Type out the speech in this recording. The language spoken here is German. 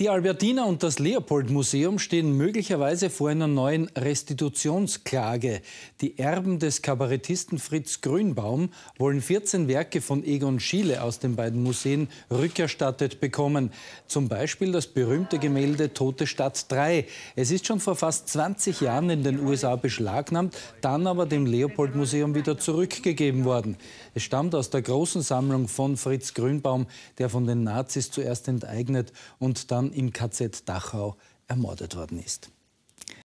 Die Albertina und das Leopold-Museum stehen möglicherweise vor einer neuen Restitutionsklage. Die Erben des Kabarettisten Fritz Grünbaum wollen 14 Werke von Egon Schiele aus den beiden Museen rückerstattet bekommen. Zum Beispiel das berühmte Gemälde Tote Stadt 3. Es ist schon vor fast 20 Jahren in den USA beschlagnahmt, dann aber dem Leopold-Museum wieder zurückgegeben worden. Es stammt aus der großen Sammlung von Fritz Grünbaum, der von den Nazis zuerst enteignet und dann dann im KZ Dachau ermordet worden ist.